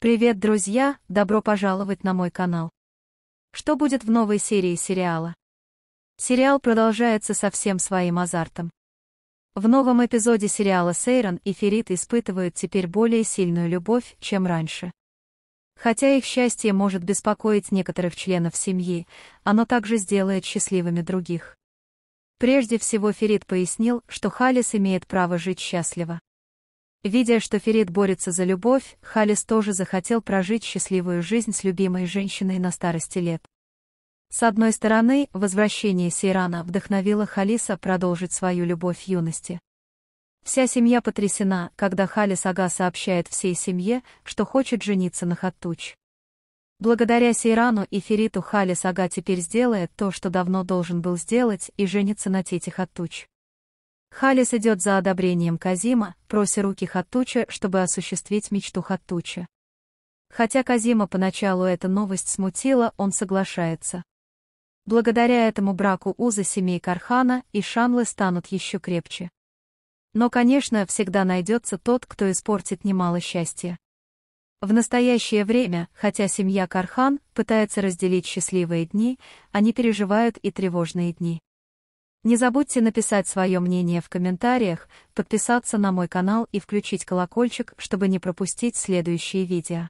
Привет, друзья! Добро пожаловать на мой канал. Что будет в новой серии сериала? Сериал продолжается со всем своим азартом. В новом эпизоде сериала Сейрон и Ферит испытывают теперь более сильную любовь, чем раньше. Хотя их счастье может беспокоить некоторых членов семьи, оно также сделает счастливыми других. Прежде всего Ферит пояснил, что Халис имеет право жить счастливо. Видя, что Ферид борется за любовь, Халис тоже захотел прожить счастливую жизнь с любимой женщиной на старости лет. С одной стороны, возвращение Сейрана вдохновило Халиса продолжить свою любовь юности. Вся семья потрясена, когда Халис Ага сообщает всей семье, что хочет жениться на Хаттуч. Благодаря Сейрану и Фериту Халис Ага теперь сделает то, что давно должен был сделать, и женится на Тете Хаттуч. Халис идет за одобрением Казима, прося руки Хаттуча, чтобы осуществить мечту Хаттуча. Хотя Казима поначалу эта новость смутила, он соглашается. Благодаря этому браку узы семей Кархана и Шанлы станут еще крепче. Но, конечно, всегда найдется тот, кто испортит немало счастья. В настоящее время, хотя семья Кархан пытается разделить счастливые дни, они переживают и тревожные дни. Не забудьте написать свое мнение в комментариях, подписаться на мой канал и включить колокольчик, чтобы не пропустить следующие видео.